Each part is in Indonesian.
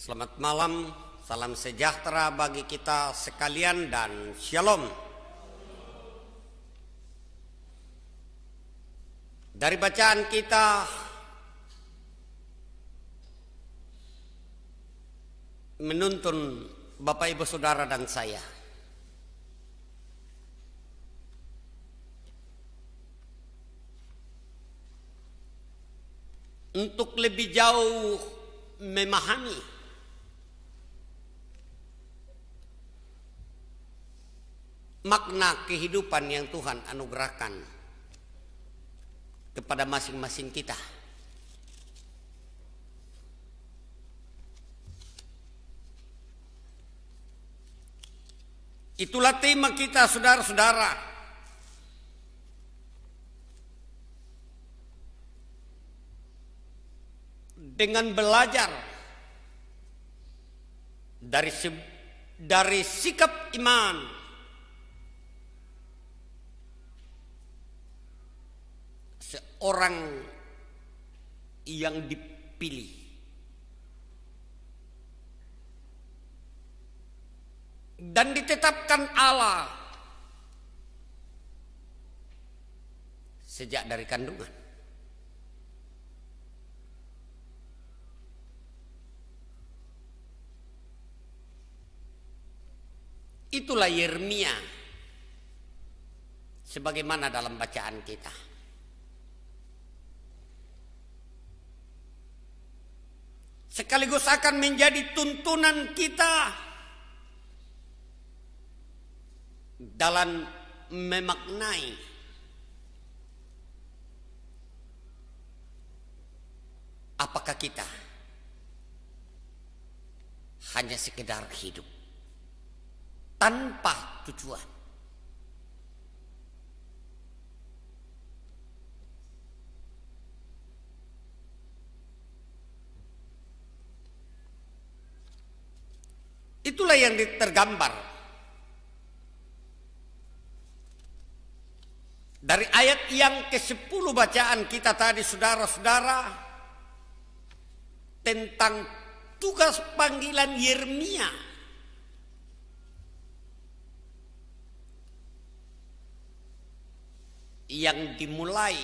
Selamat malam, salam sejahtera bagi kita sekalian dan shalom. Dari bacaan kita menuntun Bapak Ibu Saudara dan saya. untuk lebih jauh memahami makna kehidupan yang Tuhan anugerahkan kepada masing-masing kita. Itulah tema kita saudara-saudara. Dengan belajar dari dari sikap iman orang yang dipilih. Dan ditetapkan Allah sejak dari kandungan. Itulah Yeremia sebagaimana dalam bacaan kita. sekaligus akan menjadi tuntunan kita dalam memaknai apakah kita hanya sekedar hidup tanpa tujuan Itulah yang tergambar Dari ayat yang ke-10 bacaan kita tadi saudara-saudara tentang tugas panggilan Yeremia. Yang dimulai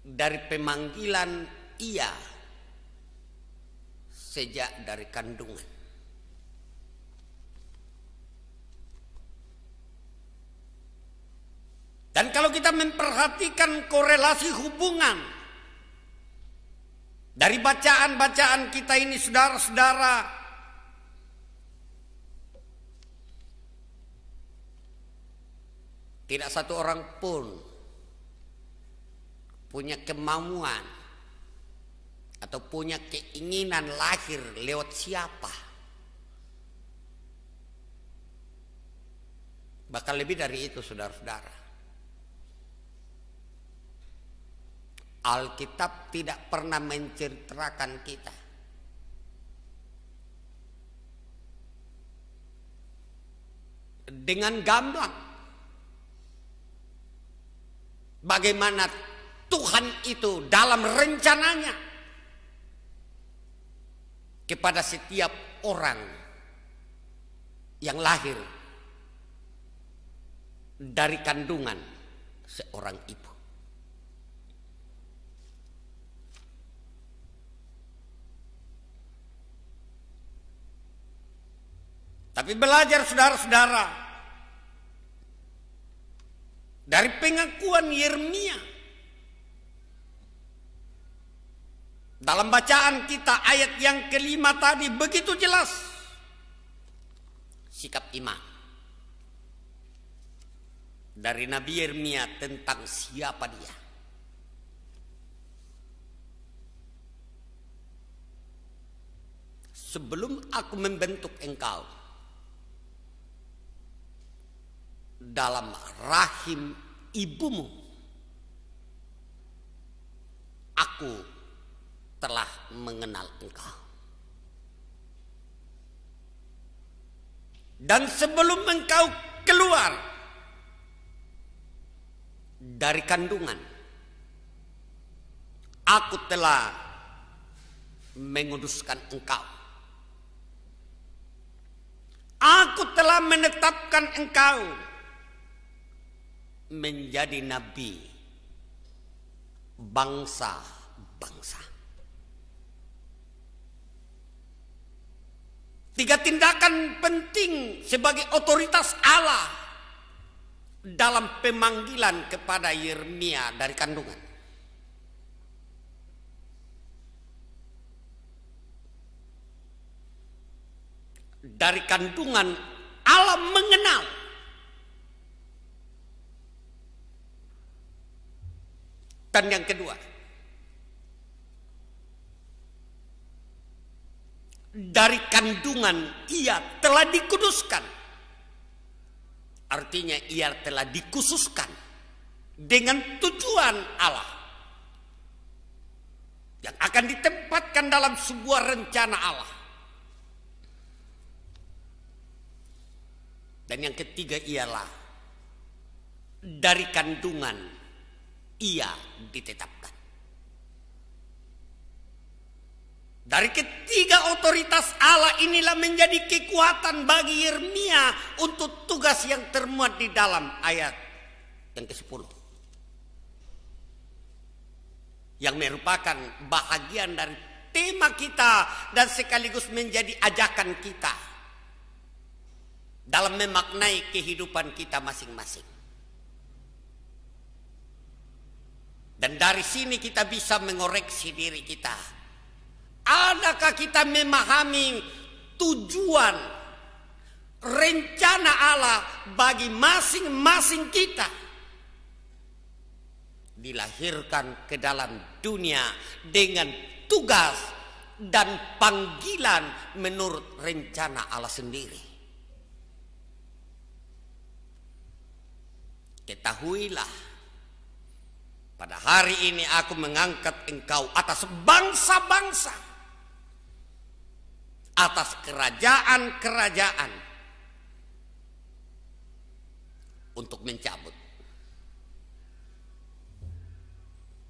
dari pemanggilan ia sejak dari kandungan. Dan kalau kita memperhatikan korelasi hubungan dari bacaan-bacaan kita ini saudara-saudara tidak satu orang pun punya kemampuan atau punya keinginan lahir lewat siapa? bakal lebih dari itu saudara-saudara. Alkitab tidak pernah menceritakan kita dengan gamblang bagaimana Tuhan itu dalam rencananya kepada setiap orang yang lahir dari kandungan seorang ibu. Tapi belajar saudara-saudara dari pengakuan Yeremia Dalam bacaan kita ayat yang kelima tadi begitu jelas sikap iman dari Nabi Yeremia tentang siapa dia. Sebelum aku membentuk engkau dalam rahim ibumu, aku telah mengenal engkau. Dan sebelum engkau keluar dari kandungan, aku telah menguduskan engkau. Aku telah menetapkan engkau menjadi nabi bangsa-bangsa. Tiga tindakan penting sebagai otoritas Allah dalam pemanggilan kepada Yeremia dari kandungan. Dari kandungan Allah mengenal dan yang kedua, dari kandungan ia telah dikuduskan. Artinya ia telah dikhususkan dengan tujuan Allah. Yang akan ditempatkan dalam sebuah rencana Allah. Dan yang ketiga ialah dari kandungan ia ditetapkan. Dari ketiga otoritas Allah inilah menjadi kekuatan bagi Yeremia untuk tugas yang termuat di dalam ayat yang ke-10. Yang merupakan bahagian dari tema kita dan sekaligus menjadi ajakan kita dalam memaknai kehidupan kita masing-masing. Dan dari sini kita bisa mengoreksi diri kita Adakah kita memahami tujuan rencana Allah bagi masing-masing kita? Dilahirkan ke dalam dunia dengan tugas dan panggilan menurut rencana Allah sendiri. Ketahuilah pada hari ini aku mengangkat engkau atas bangsa-bangsa atas kerajaan-kerajaan untuk mencabut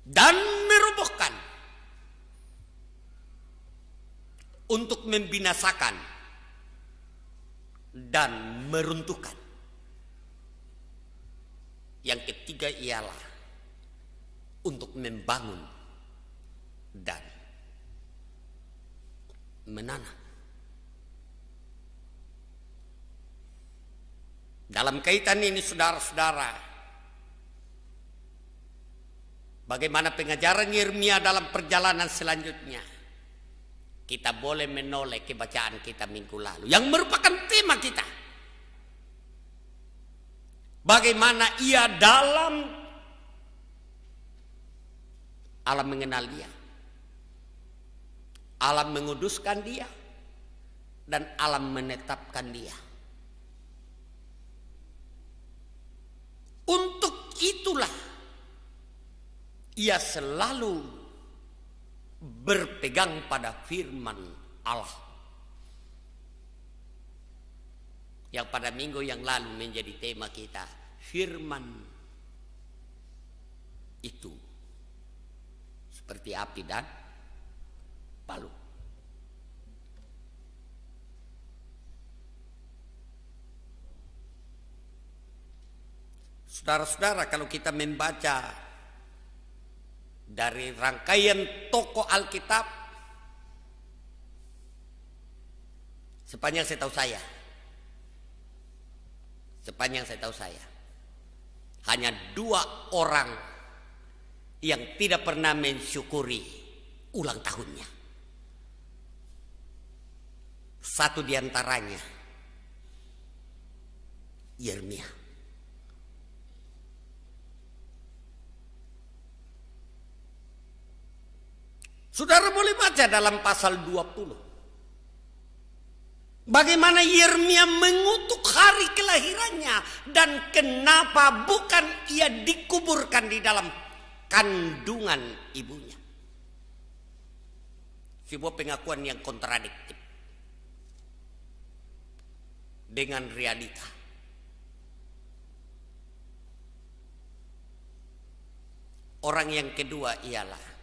dan merobohkan untuk membinasakan dan meruntuhkan. Yang ketiga ialah untuk membangun dan menanam. Dalam kaitan ini saudara-saudara, bagaimana pengajaran Yeremia dalam perjalanan selanjutnya. Kita boleh menoleh kebacaan kita minggu lalu yang merupakan tema kita. Bagaimana ia dalam alam mengenal dia. Alam menguduskan dia dan alam menetapkan dia. Untuk itulah ia selalu berpegang pada firman Allah. Yang pada minggu yang lalu menjadi tema kita, firman itu seperti api dan palu. Saudara-saudara, kalau kita membaca dari rangkaian toko Alkitab, sepanjang saya tahu saya, sepanjang saya tahu saya, hanya dua orang yang tidak pernah mensyukuri ulang tahunnya. Satu diantaranya, Yeremia. Saudara boleh baca dalam pasal 20. Bagaimana Yeremia mengutuk hari kelahirannya dan kenapa bukan ia dikuburkan di dalam kandungan ibunya. Sebuah pengakuan yang kontradiktif dengan realita. Orang yang kedua ialah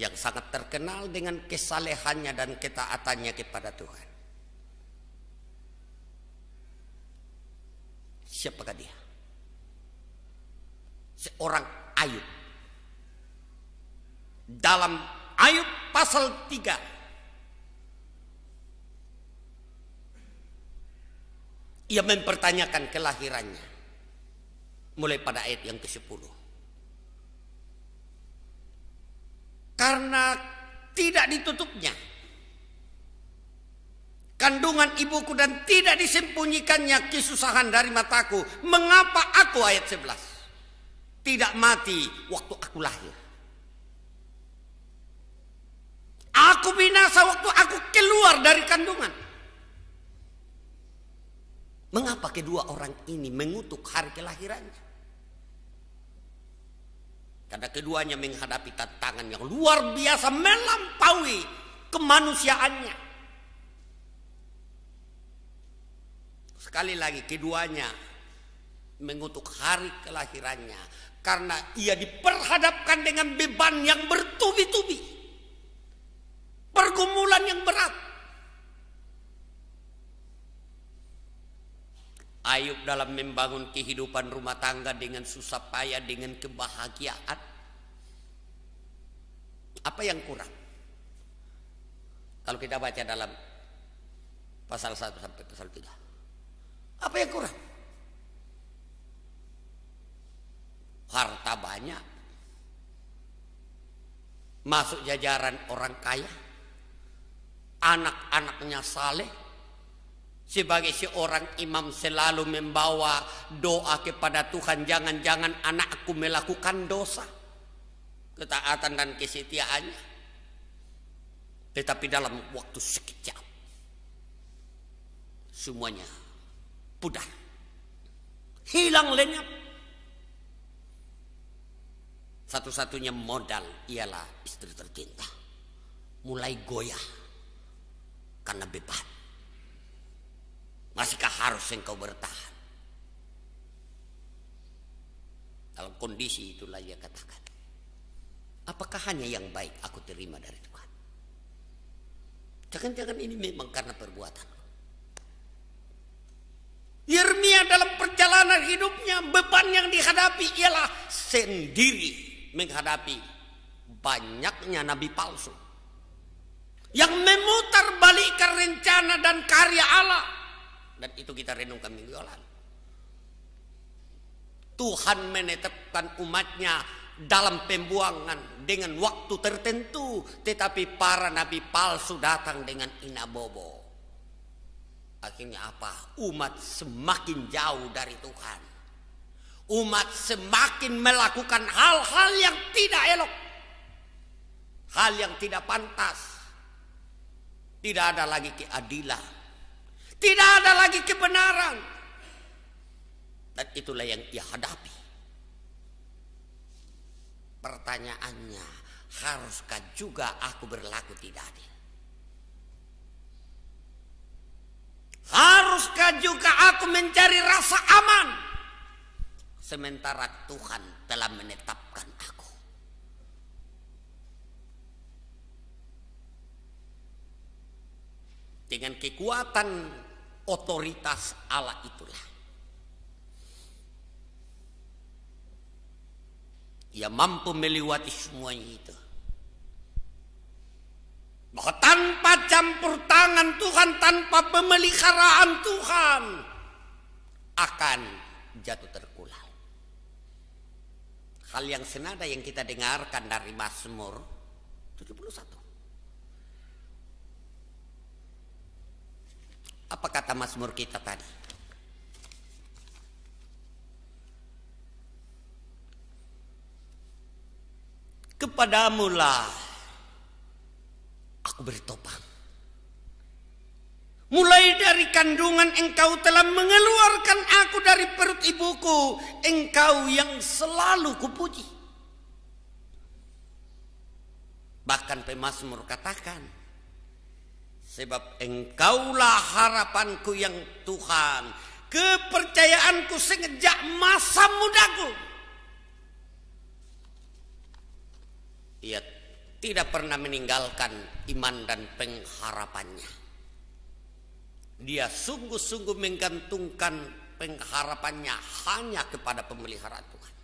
yang sangat terkenal dengan kesalehannya dan ketaatannya kepada Tuhan. Siapakah dia? Seorang Ayub. Dalam Ayub pasal 3. Ia mempertanyakan kelahirannya. Mulai pada ayat yang ke-10. karena tidak ditutupnya kandungan ibuku dan tidak disembunyikannya kesusahan dari mataku mengapa aku ayat 11 tidak mati waktu aku lahir aku binasa waktu aku keluar dari kandungan mengapa kedua orang ini mengutuk hari kelahirannya karena keduanya menghadapi tantangan yang luar biasa melampaui kemanusiaannya. Sekali lagi keduanya mengutuk hari kelahirannya karena ia diperhadapkan dengan beban yang bertubi-tubi. Pergumulan yang berat. Ayub dalam membangun kehidupan rumah tangga dengan susah payah, dengan kebahagiaan. Apa yang kurang? Kalau kita baca dalam pasal 1 sampai pasal 3. Apa yang kurang? Harta banyak. Masuk jajaran orang kaya. Anak-anaknya saleh sebagai seorang imam selalu membawa doa kepada Tuhan. Jangan-jangan anakku melakukan dosa. Ketaatan dan kesetiaannya. Tetapi dalam waktu sekejap. Semuanya pudar. Hilang lenyap. Satu-satunya modal ialah istri tercinta. Mulai goyah karena bebat Masihkah harus engkau bertahan? Dalam kondisi itulah dia katakan. Apakah hanya yang baik aku terima dari Tuhan? Jangan-jangan ini memang karena perbuatan. Yeremia dalam perjalanan hidupnya beban yang dihadapi ialah sendiri menghadapi banyaknya nabi palsu yang memutar balikkan rencana dan karya Allah dan itu kita renungkan minggu lalu. Tuhan menetapkan umatnya dalam pembuangan dengan waktu tertentu, tetapi para nabi palsu datang dengan inabobo. Akhirnya apa? Umat semakin jauh dari Tuhan. Umat semakin melakukan hal-hal yang tidak elok. Hal yang tidak pantas. Tidak ada lagi keadilan tidak ada lagi kebenaran. Dan itulah yang ia hadapi. Pertanyaannya, haruskah juga aku berlaku tidak adil? Haruskah juga aku mencari rasa aman? Sementara Tuhan telah menetapkan aku. Dengan kekuatan otoritas Allah itulah. Ia mampu melewati semuanya itu. Bahwa tanpa campur tangan Tuhan, tanpa pemeliharaan Tuhan, akan jatuh terkulai. Hal yang senada yang kita dengarkan dari Mazmur Apa kata Mazmur kita tadi? Kepadamu lah aku bertopang. Mulai dari kandungan engkau telah mengeluarkan aku dari perut ibuku. Engkau yang selalu kupuji. Bahkan pemazmur katakan, Sebab engkaulah harapanku yang Tuhan. Kepercayaanku sejak masa mudaku. Ia tidak pernah meninggalkan iman dan pengharapannya. Dia sungguh-sungguh menggantungkan pengharapannya hanya kepada pemeliharaan Tuhan.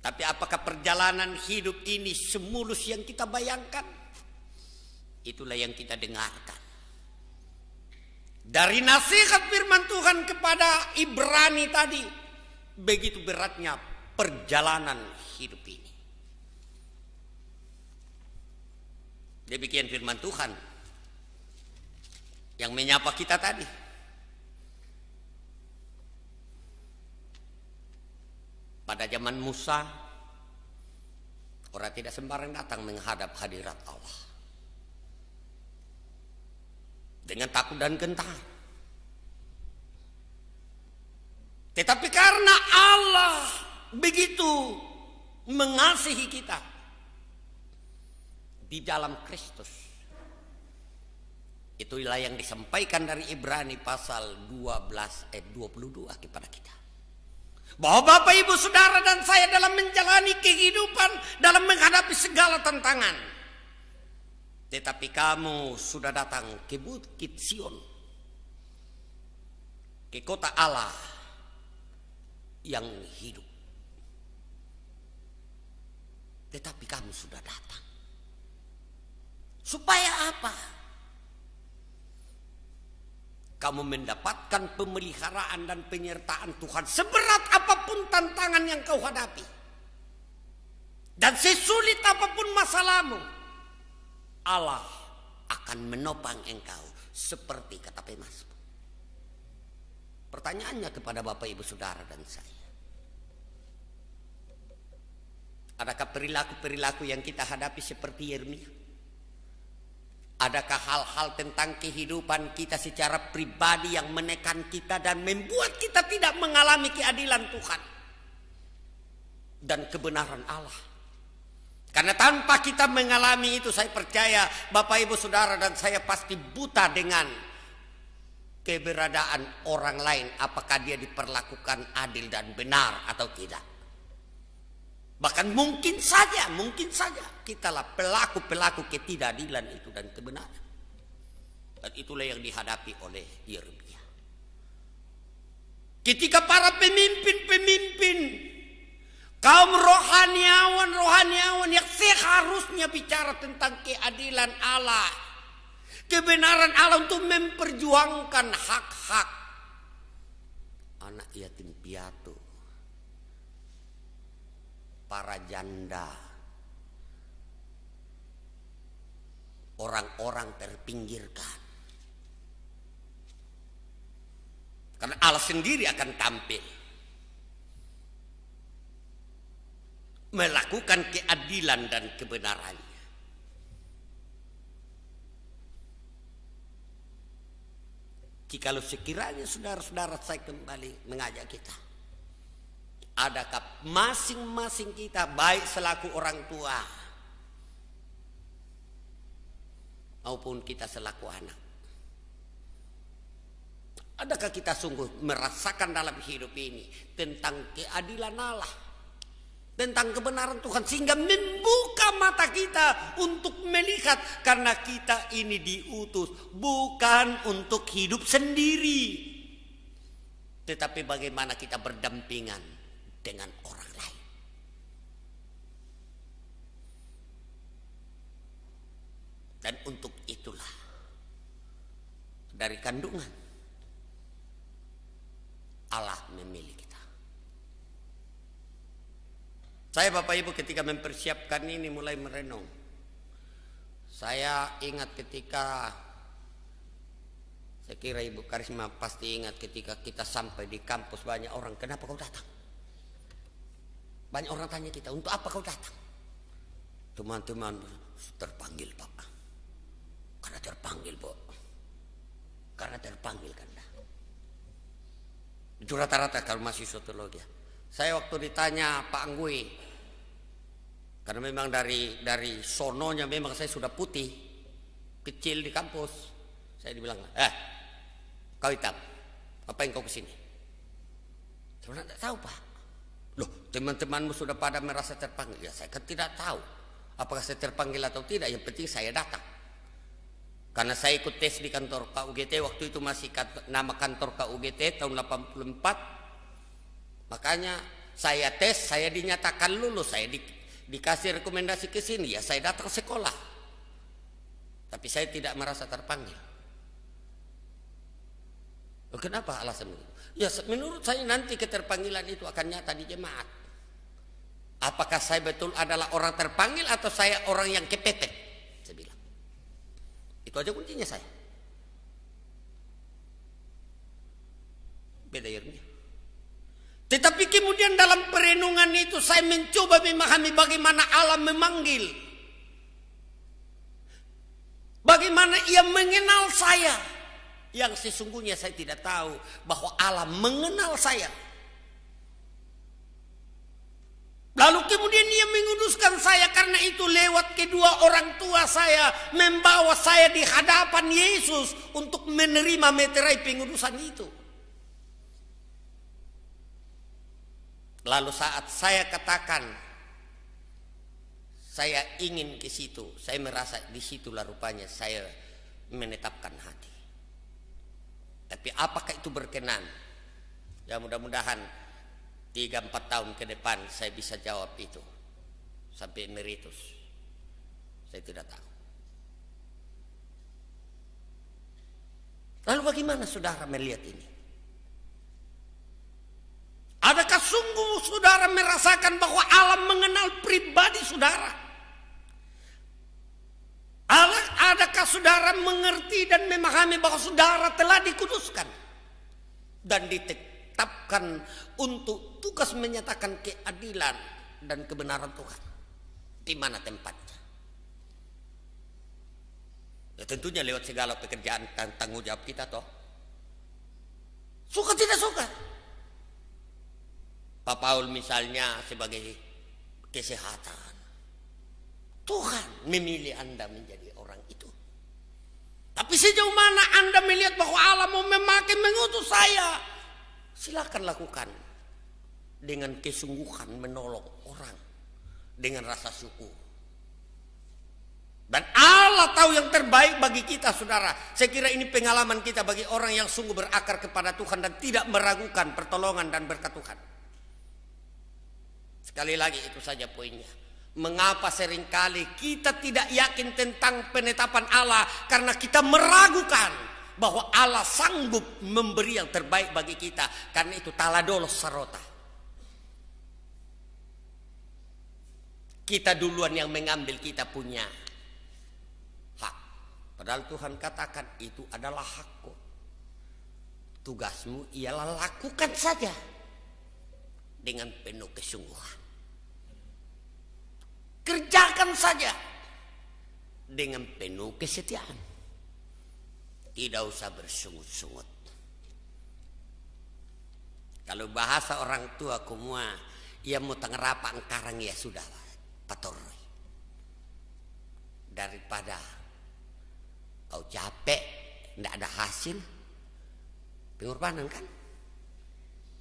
Tapi apakah perjalanan hidup ini semulus yang kita bayangkan? Itulah yang kita dengarkan. Dari nasihat firman Tuhan kepada Ibrani tadi. Begitu beratnya perjalanan hidup ini. Demikian firman Tuhan yang menyapa kita tadi. Pada zaman Musa, orang tidak sembarang datang menghadap hadirat Allah. Dengan takut dan gentar. Tetapi karena Allah begitu mengasihi kita di dalam Kristus. Itulah yang disampaikan dari Ibrani pasal 12 ayat eh, 22 kepada kita bahwa Bapak Ibu Saudara dan saya dalam menjalani kehidupan, dalam menghadapi segala tantangan. Tetapi kamu sudah datang ke Bukit Sion, ke kota Allah yang hidup. Tetapi kamu sudah datang. Supaya apa? kamu mendapatkan pemeliharaan dan penyertaan Tuhan seberat apapun tantangan yang kau hadapi dan sesulit apapun masalahmu Allah akan menopang engkau seperti kata Pemas pertanyaannya kepada Bapak Ibu Saudara dan saya adakah perilaku-perilaku yang kita hadapi seperti Yeremia Adakah hal-hal tentang kehidupan kita secara pribadi yang menekan kita dan membuat kita tidak mengalami keadilan Tuhan dan kebenaran Allah? Karena tanpa kita mengalami itu saya percaya Bapak Ibu Saudara dan saya pasti buta dengan keberadaan orang lain apakah dia diperlakukan adil dan benar atau tidak. Bahkan mungkin saja, mungkin saja kitalah pelaku-pelaku ketidakadilan itu dan kebenaran. Dan itulah yang dihadapi oleh Yeremia. Ketika para pemimpin-pemimpin kaum rohaniawan-rohaniawan yang seharusnya bicara tentang keadilan Allah, kebenaran Allah untuk memperjuangkan hak-hak anak ia para janda, orang-orang terpinggirkan. Karena Allah sendiri akan tampil. Melakukan keadilan dan kebenarannya. Jikalau sekiranya saudara-saudara saya kembali mengajak kita adakah masing-masing kita baik selaku orang tua maupun kita selaku anak adakah kita sungguh merasakan dalam hidup ini tentang keadilan Allah tentang kebenaran Tuhan sehingga membuka mata kita untuk melihat karena kita ini diutus bukan untuk hidup sendiri tetapi bagaimana kita berdampingan dengan orang lain. Dan untuk itulah dari kandungan Allah memilih kita. Saya Bapak Ibu ketika mempersiapkan ini mulai merenung. Saya ingat ketika saya kira Ibu Karisma pasti ingat ketika kita sampai di kampus banyak orang, kenapa kau datang? Banyak orang tanya kita, untuk apa kau datang? Teman-teman terpanggil Pak. Karena terpanggil Bu. Karena terpanggil kan. Itu rata-rata kalau masih sotologi. Ya. Saya waktu ditanya Pak Anggui, karena memang dari dari sononya memang saya sudah putih, kecil di kampus. Saya dibilang, eh, kau hitam, apa yang kau kesini? Saya tidak tahu Pak. Loh, teman-temanmu sudah pada merasa terpanggil. Ya, saya kan tidak tahu apakah saya terpanggil atau tidak. Yang penting saya datang. Karena saya ikut tes di kantor KUGT waktu itu masih kantor, nama kantor KUGT tahun 84. Makanya saya tes, saya dinyatakan lulus, saya di, dikasih rekomendasi ke sini ya saya datang sekolah. Tapi saya tidak merasa terpanggil. Kenapa alasan ini? Ya menurut saya nanti keterpanggilan itu akan nyata di jemaat. Apakah saya betul adalah orang terpanggil atau saya orang yang kepepet? Saya bilang. Itu aja kuncinya saya. Beda ilmunya. Tetapi kemudian dalam perenungan itu saya mencoba memahami bagaimana Allah memanggil. Bagaimana ia mengenal saya yang sesungguhnya saya tidak tahu bahwa Allah mengenal saya. Lalu kemudian dia menguduskan saya karena itu lewat kedua orang tua saya membawa saya di hadapan Yesus untuk menerima meterai pengudusan itu. Lalu saat saya katakan saya ingin ke situ, saya merasa di situlah rupanya saya menetapkan hati. Tapi apakah itu berkenan? Ya mudah-mudahan 3-4 tahun ke depan saya bisa jawab itu. Sampai emeritus. Saya tidak tahu. Lalu bagaimana saudara melihat ini? Adakah sungguh saudara merasakan bahwa alam mengenal pribadi saudara? Adakah saudara mengerti dan memahami bahwa saudara telah dikuduskan dan ditetapkan untuk tugas menyatakan keadilan dan kebenaran Tuhan? Di mana tempatnya? Ya tentunya lewat segala pekerjaan dan tanggung jawab kita toh. Suka tidak suka. Pak Paul misalnya sebagai kesehatan Tuhan memilih Anda menjadi orang itu. Tapi sejauh mana Anda melihat bahwa Allah mau memakai mengutus saya, silakan lakukan dengan kesungguhan menolong orang dengan rasa syukur. Dan Allah tahu yang terbaik bagi kita saudara. Saya kira ini pengalaman kita bagi orang yang sungguh berakar kepada Tuhan dan tidak meragukan pertolongan dan berkat Tuhan. Sekali lagi itu saja poinnya. Mengapa seringkali kita tidak yakin tentang penetapan Allah karena kita meragukan bahwa Allah sanggup memberi yang terbaik bagi kita. Karena itu taladolos sarota. Kita duluan yang mengambil kita punya hak. Padahal Tuhan katakan itu adalah hakku. Tugasmu ialah lakukan saja dengan penuh kesungguhan. Kerjakan saja dengan penuh kesetiaan. Tidak usah bersungut-sungut. Kalau bahasa orang tua kumua, ia ya mau tengerapa angkarang ya sudah pator. Daripada kau capek, tidak ada hasil, pengorbanan kan?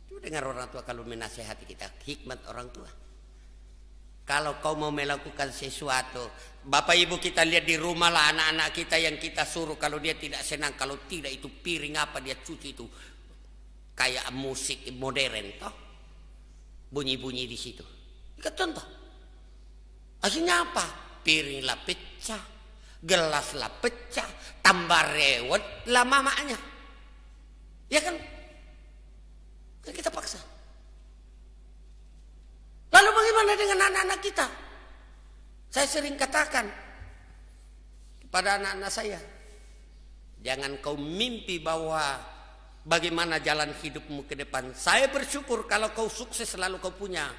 Itu dengar orang tua kalau menasehati kita, hikmat orang tua. Kalau kau mau melakukan sesuatu, Bapak Ibu kita lihat di rumah lah anak-anak kita yang kita suruh kalau dia tidak senang, kalau tidak itu piring apa dia cuci itu kayak musik modern toh. Bunyi-bunyi di situ. ikat contoh. Akhirnya apa? Piring lah pecah, gelas lah pecah, tambah rewet lah mamanya. Ya Kan, kan kita paksa. Lalu bagaimana dengan anak-anak kita? Saya sering katakan kepada anak-anak saya, jangan kau mimpi bahwa bagaimana jalan hidupmu ke depan. Saya bersyukur kalau kau sukses selalu kau punya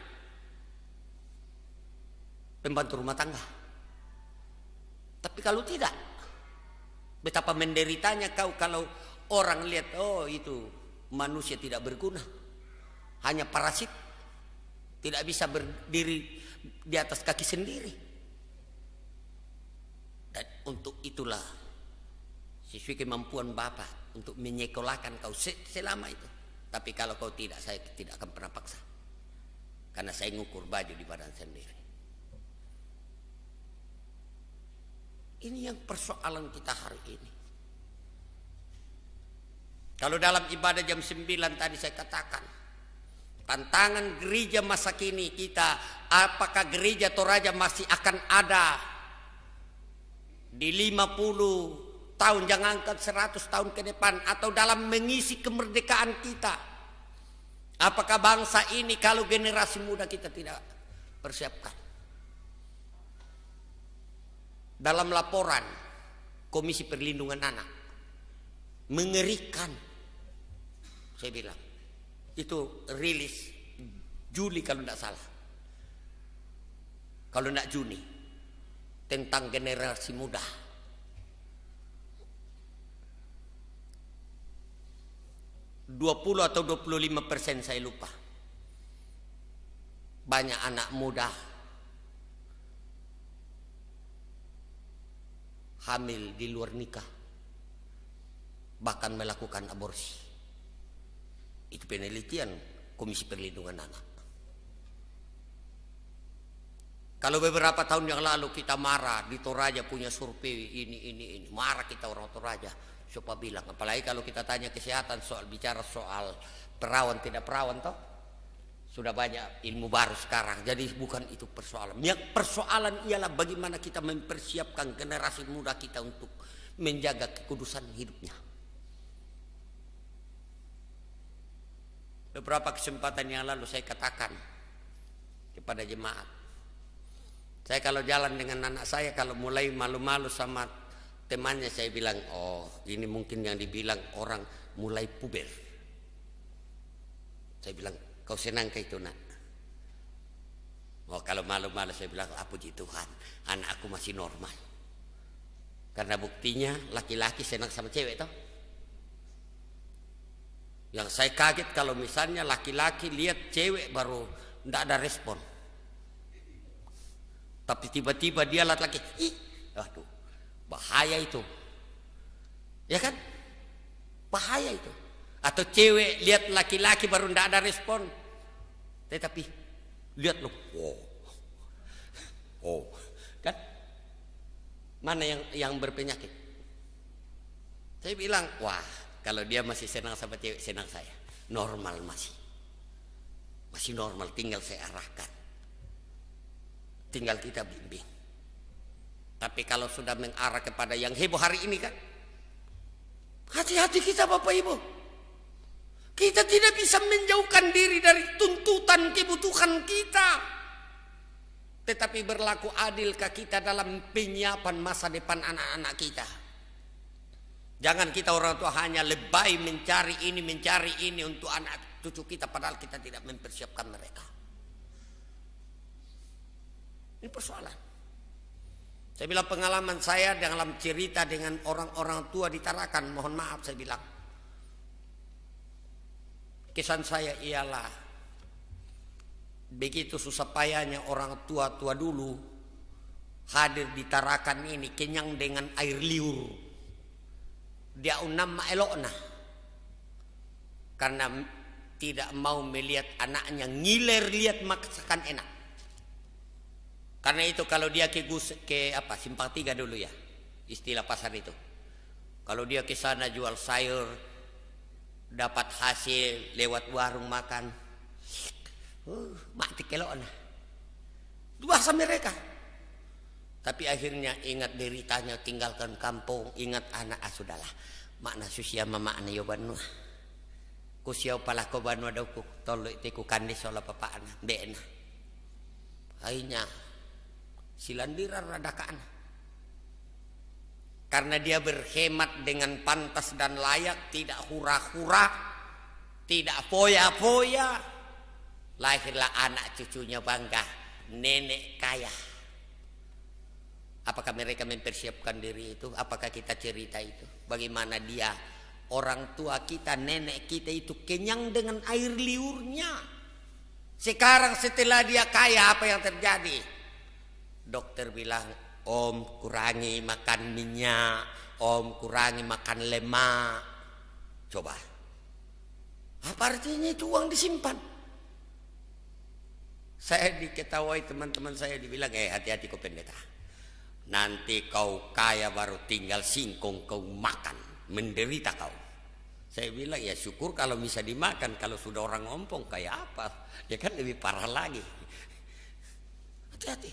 pembantu rumah tangga. Tapi kalau tidak, betapa menderitanya kau kalau orang lihat, oh itu manusia tidak berguna, hanya parasit. Tidak bisa berdiri di atas kaki sendiri. Dan untuk itulah sesuai kemampuan Bapak untuk menyekolahkan kau selama itu. Tapi kalau kau tidak, saya tidak akan pernah paksa. Karena saya ngukur baju di badan sendiri. Ini yang persoalan kita hari ini. Kalau dalam ibadah jam 9 tadi saya katakan, Tantangan gereja masa kini kita, apakah gereja Toraja masih akan ada di 50 tahun, jangan angkat 100 tahun ke depan atau dalam mengisi kemerdekaan kita. Apakah bangsa ini kalau generasi muda kita tidak persiapkan? Dalam laporan Komisi Perlindungan Anak mengerikan saya bilang itu rilis Juli kalau tidak salah kalau tidak Juni tentang generasi muda dua puluh atau dua puluh lima persen saya lupa. Banyak anak muda... ...hamil di luar nikah. Bahkan melakukan aborsi itu penelitian Komisi Perlindungan Anak. Kalau beberapa tahun yang lalu kita marah di Toraja punya survei ini ini ini marah kita orang Toraja siapa bilang apalagi kalau kita tanya kesehatan soal bicara soal perawan tidak perawan toh sudah banyak ilmu baru sekarang jadi bukan itu persoalan yang persoalan ialah bagaimana kita mempersiapkan generasi muda kita untuk menjaga kekudusan hidupnya Beberapa kesempatan yang lalu saya katakan kepada jemaat. Saya kalau jalan dengan anak saya kalau mulai malu-malu sama temannya saya bilang, "Oh, ini mungkin yang dibilang orang mulai puber." Saya bilang, "Kau senang ke itu, Nak?" Oh, kalau malu-malu saya bilang, aku ah, puji Tuhan, aku masih normal." Karena buktinya laki-laki senang sama cewek toh. Yang saya kaget kalau misalnya laki-laki lihat cewek baru tidak ada respon. Tapi tiba-tiba dia lihat laki, ih, aduh, bahaya itu. Ya kan? Bahaya itu. Atau cewek lihat laki-laki baru tidak ada respon. Tetapi lihat loh, wow. Oh, oh, kan? Mana yang yang berpenyakit? Saya bilang, wah, kalau dia masih senang sama cewek senang saya normal masih masih normal tinggal saya arahkan tinggal kita bimbing tapi kalau sudah mengarah kepada yang heboh hari ini kan hati-hati kita Bapak Ibu kita tidak bisa menjauhkan diri dari tuntutan kebutuhan kita tetapi berlaku adilkah kita dalam penyiapan masa depan anak-anak kita Jangan kita orang tua hanya lebay mencari ini, mencari ini untuk anak cucu kita padahal kita tidak mempersiapkan mereka. Ini persoalan. Saya bilang pengalaman saya dalam cerita dengan orang-orang tua di Tarakan, mohon maaf saya bilang. Kesan saya ialah begitu susah payahnya orang tua-tua dulu hadir di Tarakan ini kenyang dengan air liur dia unam elokna karena tidak mau melihat anaknya ngiler lihat maksakan enak karena itu kalau dia ke gus ke apa simpang tiga dulu ya istilah pasar itu kalau dia ke sana jual sayur dapat hasil lewat warung makan uh, mati kelokna dua sama mereka tapi akhirnya ingat deritanya tinggalkan kampung ingat anak ah sudahlah makna susia mama ane yo ya banu ah. siau palah ko banu adokuk ah, tolok tiku kandis ola papa anak bena akhirnya silandira radakaan karena dia berhemat dengan pantas dan layak tidak hura-hura tidak foya-foya lahirlah anak cucunya bangga nenek kaya Apakah mereka mempersiapkan diri itu? Apakah kita cerita itu? Bagaimana dia orang tua kita, nenek kita itu kenyang dengan air liurnya. Sekarang setelah dia kaya apa yang terjadi? Dokter bilang, "Om, kurangi makan minyak, Om, kurangi makan lemak." Coba. Apa artinya itu uang disimpan? Saya diketahui teman-teman saya dibilang, "Eh, hati-hati kau pendeta." Nanti kau kaya baru tinggal singkong kau makan. Menderita kau. Saya bilang ya syukur kalau bisa dimakan. Kalau sudah orang ngompong kayak apa. Ya kan lebih parah lagi. Hati-hati.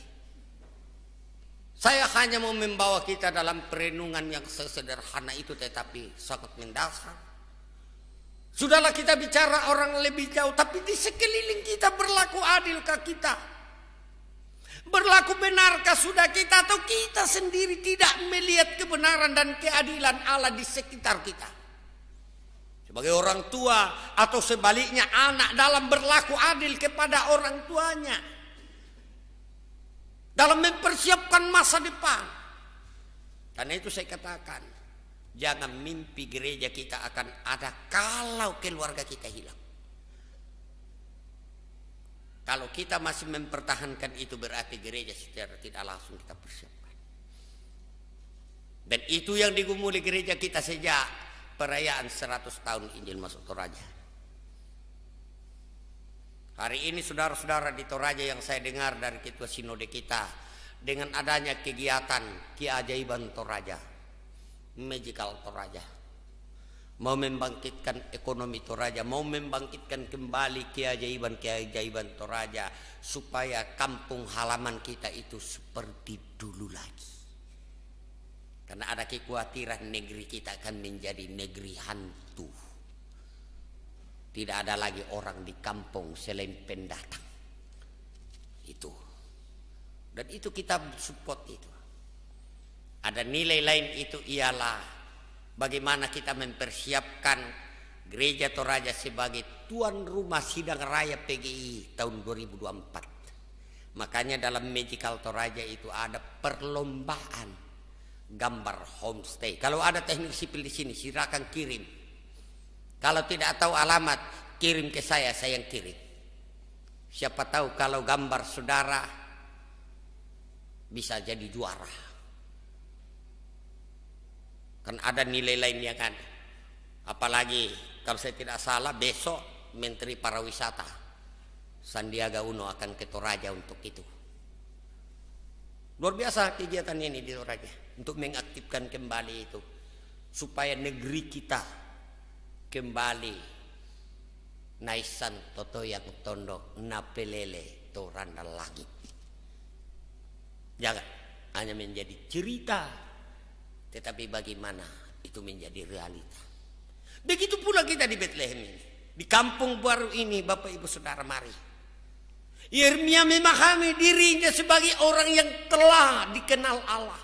Saya hanya mau membawa kita dalam perenungan yang sesederhana itu tetapi sangat mendasar. Sudahlah kita bicara orang lebih jauh tapi di sekeliling kita berlaku adilkah kita. Berlaku benarkah sudah kita atau kita sendiri tidak melihat kebenaran dan keadilan Allah di sekitar kita? Sebagai orang tua atau sebaliknya anak dalam berlaku adil kepada orang tuanya. Dalam mempersiapkan masa depan. Karena itu saya katakan. Jangan mimpi gereja kita akan ada kalau keluarga kita hilang. Kalau kita masih mempertahankan itu berarti gereja secara tidak langsung kita persiapkan. Dan itu yang digumuli gereja kita sejak perayaan 100 tahun Injil masuk Toraja. Hari ini saudara-saudara di Toraja yang saya dengar dari ketua sinode kita dengan adanya kegiatan keajaiban Toraja, magical Toraja mau membangkitkan ekonomi Toraja, mau membangkitkan kembali keajaiban-keajaiban Toraja supaya kampung halaman kita itu seperti dulu lagi. Karena ada kekhawatiran negeri kita akan menjadi negeri hantu. Tidak ada lagi orang di kampung selain pendatang. Itu. Dan itu kita support itu. Ada nilai lain itu ialah bagaimana kita mempersiapkan gereja Toraja sebagai tuan rumah sidang raya PGI tahun 2024. Makanya dalam Magical Toraja itu ada perlombaan gambar homestay. Kalau ada teknik sipil di sini silakan kirim. Kalau tidak tahu alamat, kirim ke saya, saya yang kirim. Siapa tahu kalau gambar saudara bisa jadi juara. Kan ada nilai lainnya kan. Apalagi kalau saya tidak salah besok Menteri Pariwisata Sandiaga Uno akan ke Toraja untuk itu. Luar biasa kegiatan ini di Toraja untuk mengaktifkan kembali itu supaya negeri kita kembali Naisan Toto yang tondok napelele toranda langit. Jangan ya hanya menjadi cerita tetapi bagaimana itu menjadi realita. Begitu pula kita di Bethlehem ini. Di kampung baru ini Bapak Ibu Saudara mari. Yeremia memahami dirinya sebagai orang yang telah dikenal Allah.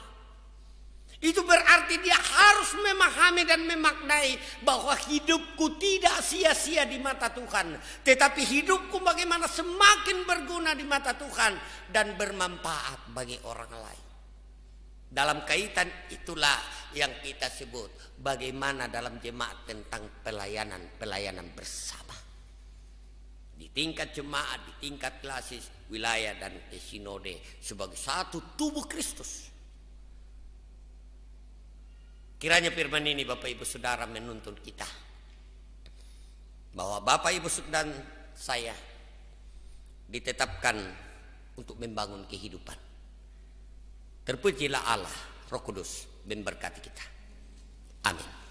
Itu berarti dia harus memahami dan memaknai bahwa hidupku tidak sia-sia di mata Tuhan. Tetapi hidupku bagaimana semakin berguna di mata Tuhan dan bermanfaat bagi orang lain. Dalam kaitan itulah yang kita sebut bagaimana dalam jemaat tentang pelayanan-pelayanan bersama. Di tingkat jemaat, di tingkat klasis, wilayah dan sinode sebagai satu tubuh Kristus. Kiranya firman ini Bapak Ibu Saudara menuntun kita bahwa Bapak Ibu dan saya ditetapkan untuk membangun kehidupan. Terpujilah Allah, Roh Kudus, dan berkati kita. Amin.